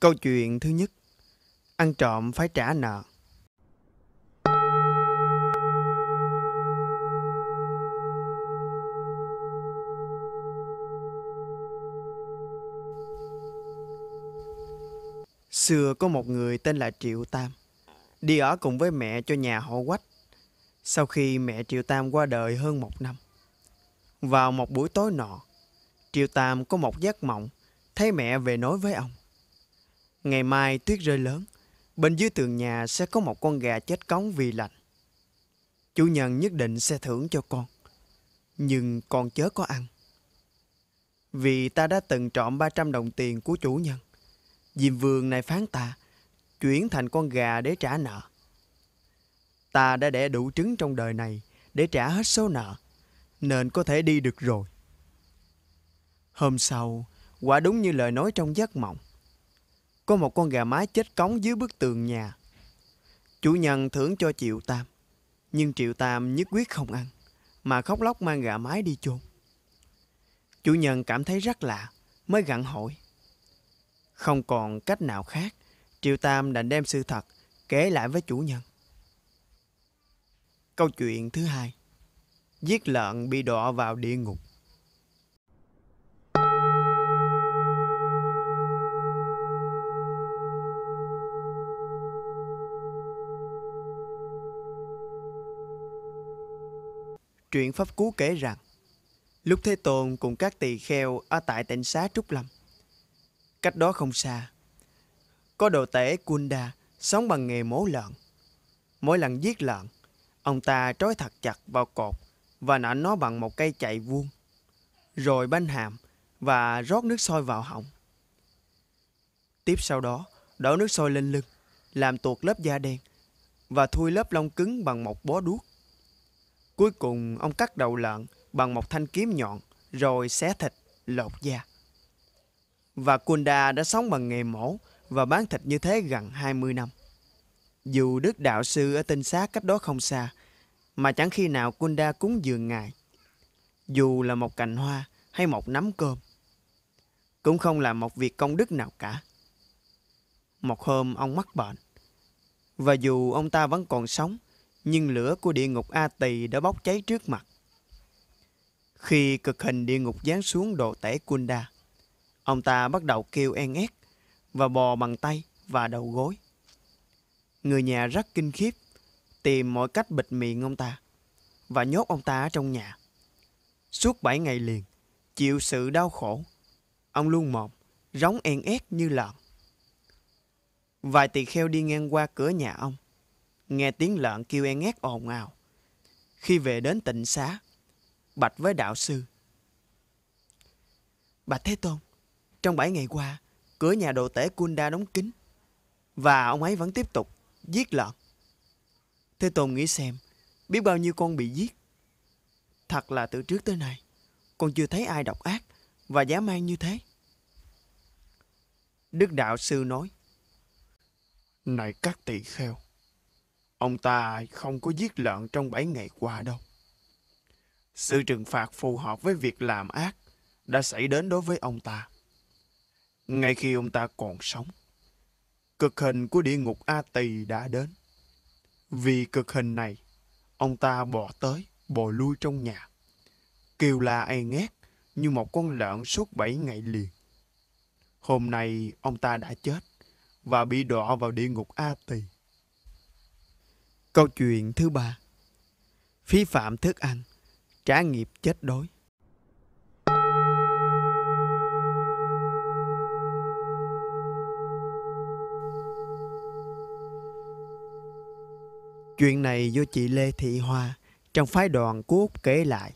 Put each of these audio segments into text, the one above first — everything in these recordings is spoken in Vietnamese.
Câu chuyện thứ nhất Ăn trộm phải trả nợ Xưa có một người tên là Triệu Tam Đi ở cùng với mẹ cho nhà họ quách Sau khi mẹ Triệu Tam qua đời hơn một năm Vào một buổi tối nọ Triệu Tam có một giấc mộng Thấy mẹ về nói với ông Ngày mai tuyết rơi lớn, bên dưới tường nhà sẽ có một con gà chết cống vì lạnh. Chủ nhân nhất định sẽ thưởng cho con, nhưng con chớ có ăn. Vì ta đã từng trộm 300 đồng tiền của chủ nhân, Diêm Vương này phán ta chuyển thành con gà để trả nợ. Ta đã đẻ đủ trứng trong đời này để trả hết số nợ, nên có thể đi được rồi. Hôm sau, quả đúng như lời nói trong giấc mộng có một con gà mái chết cống dưới bức tường nhà. Chủ nhân thưởng cho Triệu Tam, nhưng Triệu Tam nhất quyết không ăn, mà khóc lóc mang gà mái đi chôn. Chủ nhân cảm thấy rất lạ, mới gặn hỏi. Không còn cách nào khác, Triệu Tam đành đem sự thật kể lại với chủ nhân. Câu chuyện thứ hai Giết lợn bị đọa vào địa ngục Truyện Pháp Cú kể rằng, lúc Thế Tôn cùng các tỳ kheo ở tại tỉnh xá Trúc Lâm, cách đó không xa, có đồ tể Kunda sống bằng nghề mổ lợn. Mỗi lần giết lợn, ông ta trói thật chặt vào cột và nện nó bằng một cây chạy vuông, rồi banh hàm và rót nước sôi vào họng. Tiếp sau đó, đổ nước sôi lên lưng, làm tuột lớp da đen và thui lớp lông cứng bằng một bó đuốc. Cuối cùng ông cắt đầu lợn bằng một thanh kiếm nhọn rồi xé thịt, lột da. Và Kunda đã sống bằng nghề mổ và bán thịt như thế gần 20 năm. Dù đức đạo sư ở tinh xá cách đó không xa, mà chẳng khi nào Kunda cúng dường ngài. Dù là một cành hoa hay một nắm cơm, cũng không làm một việc công đức nào cả. Một hôm ông mắc bệnh, và dù ông ta vẫn còn sống, nhưng lửa của địa ngục A Tỳ đã bốc cháy trước mặt. Khi cực hình địa ngục giáng xuống đồ tể Kunda, ông ta bắt đầu kêu en ét và bò bằng tay và đầu gối. Người nhà rất kinh khiếp, tìm mọi cách bịt miệng ông ta và nhốt ông ta ở trong nhà. Suốt bảy ngày liền, chịu sự đau khổ, ông luôn mồm, rống en ét như lợn. Vài tỳ kheo đi ngang qua cửa nhà ông, nghe tiếng lợn kêu e ngét ồn ào. Khi về đến tịnh xá, bạch với đạo sư. Bạch Thế Tôn, trong bảy ngày qua, cửa nhà đồ tể Kunda đóng kín và ông ấy vẫn tiếp tục giết lợn. Thế Tôn nghĩ xem, biết bao nhiêu con bị giết. Thật là từ trước tới nay, con chưa thấy ai độc ác và dã man như thế. Đức Đạo Sư nói, Này các tỳ kheo, Ông ta không có giết lợn trong 7 ngày qua đâu. Sự trừng phạt phù hợp với việc làm ác đã xảy đến đối với ông ta. Ngay khi ông ta còn sống, cực hình của địa ngục A Tỳ đã đến. Vì cực hình này, ông ta bỏ tới, bò lui trong nhà. Kêu la ai ngét như một con lợn suốt 7 ngày liền. Hôm nay ông ta đã chết và bị đọa vào địa ngục A Tỳ. Câu chuyện thứ ba Phí phạm thức ăn Trả nghiệp chết đói Chuyện này do chị Lê Thị Hoa trong phái đoàn của Úc kể lại.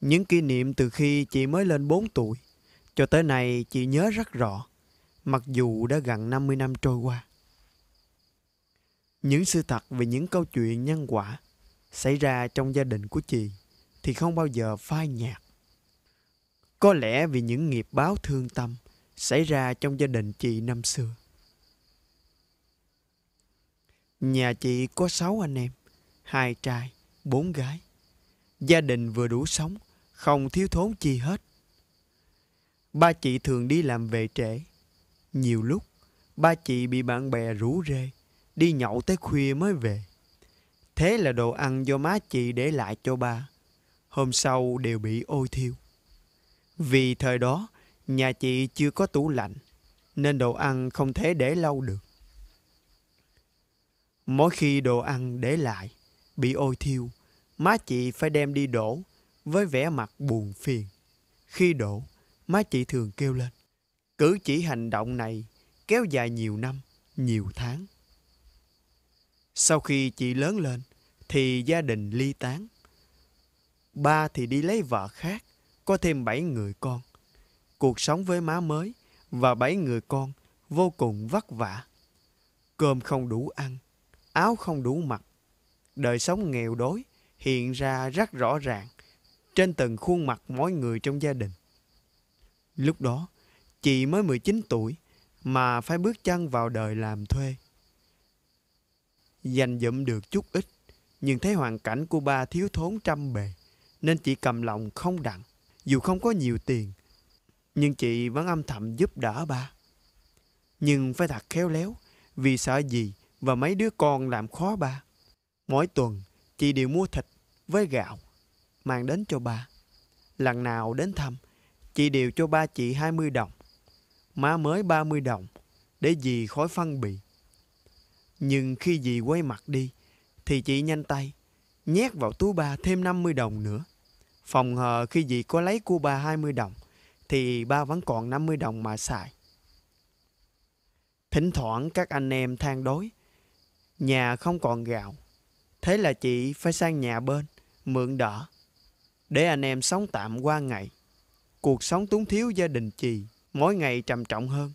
Những kỷ niệm từ khi chị mới lên 4 tuổi cho tới nay chị nhớ rất rõ, mặc dù đã gần 50 năm trôi qua. Những sự thật về những câu chuyện nhân quả xảy ra trong gia đình của chị thì không bao giờ phai nhạt. Có lẽ vì những nghiệp báo thương tâm xảy ra trong gia đình chị năm xưa. Nhà chị có sáu anh em, hai trai, bốn gái. Gia đình vừa đủ sống, không thiếu thốn chi hết. Ba chị thường đi làm về trễ. Nhiều lúc, ba chị bị bạn bè rủ rê, đi nhậu tới khuya mới về. Thế là đồ ăn do má chị để lại cho ba, hôm sau đều bị ôi thiêu. Vì thời đó, nhà chị chưa có tủ lạnh, nên đồ ăn không thể để lâu được. Mỗi khi đồ ăn để lại, bị ôi thiêu, má chị phải đem đi đổ với vẻ mặt buồn phiền. Khi đổ, má chị thường kêu lên. Cử chỉ hành động này kéo dài nhiều năm, nhiều tháng. Sau khi chị lớn lên thì gia đình ly tán. Ba thì đi lấy vợ khác, có thêm bảy người con. Cuộc sống với má mới và bảy người con vô cùng vất vả. Cơm không đủ ăn, áo không đủ mặc. Đời sống nghèo đói hiện ra rất rõ ràng trên từng khuôn mặt mỗi người trong gia đình. Lúc đó, chị mới 19 tuổi mà phải bước chân vào đời làm thuê. Dành dụm được chút ít, nhưng thấy hoàn cảnh của ba thiếu thốn trăm bề, nên chị cầm lòng không đặng. Dù không có nhiều tiền, nhưng chị vẫn âm thầm giúp đỡ ba. Nhưng phải thật khéo léo, vì sợ gì và mấy đứa con làm khó ba. Mỗi tuần, chị đều mua thịt với gạo, mang đến cho ba. Lần nào đến thăm, chị đều cho ba chị hai mươi đồng, má mới ba mươi đồng, để gì khỏi phân bì. Nhưng khi dì quay mặt đi Thì chị nhanh tay Nhét vào túi ba thêm 50 đồng nữa Phòng hờ khi dì có lấy của ba 20 đồng Thì ba vẫn còn 50 đồng mà xài Thỉnh thoảng các anh em than đói Nhà không còn gạo Thế là chị phải sang nhà bên Mượn đỡ Để anh em sống tạm qua ngày Cuộc sống túng thiếu gia đình chị Mỗi ngày trầm trọng hơn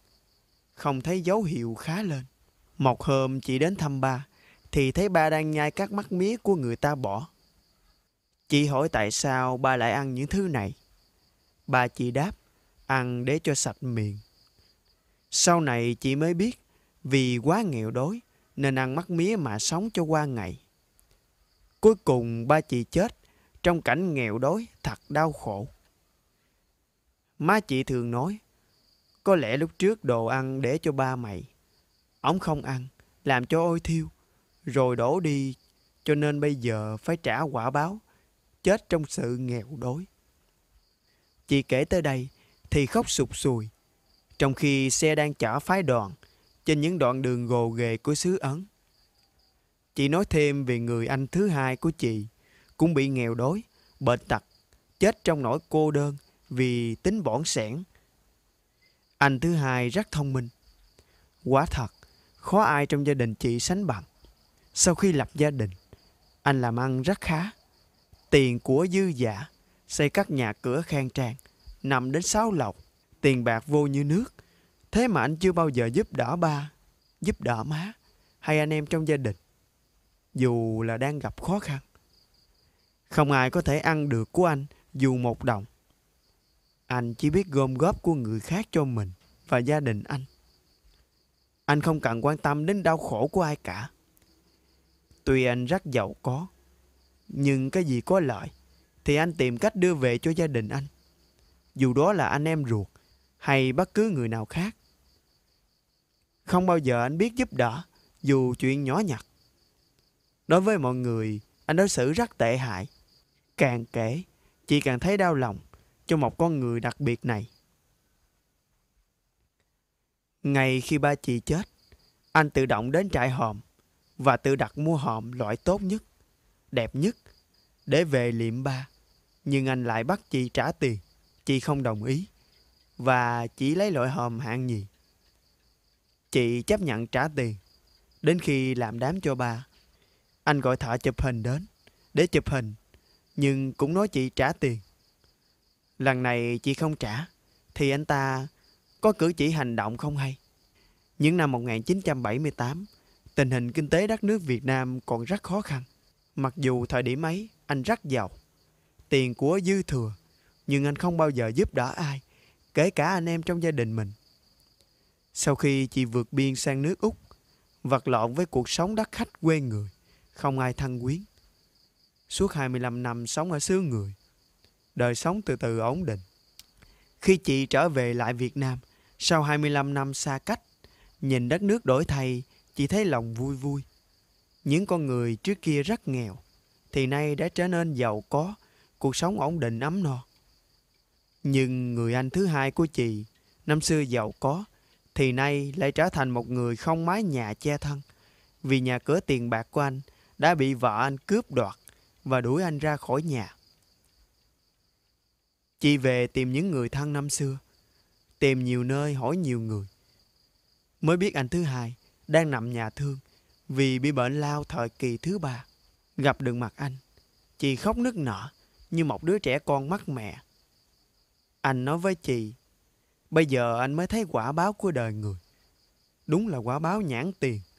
Không thấy dấu hiệu khá lên một hôm chị đến thăm ba, thì thấy ba đang nhai các mắt mía của người ta bỏ. Chị hỏi tại sao ba lại ăn những thứ này. Ba chị đáp, ăn để cho sạch miệng. Sau này chị mới biết, vì quá nghèo đói, nên ăn mắt mía mà sống cho qua ngày. Cuối cùng ba chị chết, trong cảnh nghèo đói thật đau khổ. Má chị thường nói, có lẽ lúc trước đồ ăn để cho ba mày, Ông không ăn, làm cho ôi thiêu, rồi đổ đi, cho nên bây giờ phải trả quả báo, chết trong sự nghèo đói. Chị kể tới đây thì khóc sụp sùi, trong khi xe đang chở phái đoàn trên những đoạn đường gồ ghề của xứ Ấn. Chị nói thêm về người anh thứ hai của chị, cũng bị nghèo đói, bệnh tật, chết trong nỗi cô đơn vì tính bỏng sẻn. Anh thứ hai rất thông minh. Quá thật, khó ai trong gia đình chị sánh bằng. Sau khi lập gia đình, anh làm ăn rất khá. Tiền của dư giả, xây các nhà cửa khang trang, nằm đến sáu lầu, tiền bạc vô như nước. Thế mà anh chưa bao giờ giúp đỡ ba, giúp đỡ má, hay anh em trong gia đình. Dù là đang gặp khó khăn. Không ai có thể ăn được của anh dù một đồng. Anh chỉ biết gom góp của người khác cho mình và gia đình anh. Anh không cần quan tâm đến đau khổ của ai cả. Tuy anh rất giàu có, nhưng cái gì có lợi thì anh tìm cách đưa về cho gia đình anh. Dù đó là anh em ruột hay bất cứ người nào khác. Không bao giờ anh biết giúp đỡ dù chuyện nhỏ nhặt. Đối với mọi người, anh đối xử rất tệ hại. Càng kể, chị càng thấy đau lòng cho một con người đặc biệt này. Ngày khi ba chị chết, anh tự động đến trại hòm và tự đặt mua hòm loại tốt nhất, đẹp nhất để về liệm ba. Nhưng anh lại bắt chị trả tiền, chị không đồng ý và chỉ lấy loại hòm hạng nhì. Chị chấp nhận trả tiền. Đến khi làm đám cho ba, anh gọi thợ chụp hình đến để chụp hình, nhưng cũng nói chị trả tiền. Lần này chị không trả thì anh ta có cử chỉ hành động không hay. Những năm 1978, tình hình kinh tế đất nước Việt Nam còn rất khó khăn. Mặc dù thời điểm ấy anh rất giàu, tiền của dư thừa, nhưng anh không bao giờ giúp đỡ ai, kể cả anh em trong gia đình mình. Sau khi chị vượt biên sang nước Úc, vật lộn với cuộc sống đắt khách quê người, không ai thân quyến. Suốt 25 năm sống ở xứ người, đời sống từ từ ổn định. Khi chị trở về lại Việt Nam, sau 25 năm xa cách, nhìn đất nước đổi thay, chỉ thấy lòng vui vui. Những con người trước kia rất nghèo, thì nay đã trở nên giàu có, cuộc sống ổn định ấm no. Nhưng người anh thứ hai của chị, năm xưa giàu có, thì nay lại trở thành một người không mái nhà che thân, vì nhà cửa tiền bạc của anh đã bị vợ anh cướp đoạt và đuổi anh ra khỏi nhà. Chị về tìm những người thân năm xưa, tìm nhiều nơi hỏi nhiều người. Mới biết anh thứ hai đang nằm nhà thương vì bị bệnh lao thời kỳ thứ ba. Gặp được mặt anh, chị khóc nức nở như một đứa trẻ con mất mẹ. Anh nói với chị, bây giờ anh mới thấy quả báo của đời người. Đúng là quả báo nhãn tiền.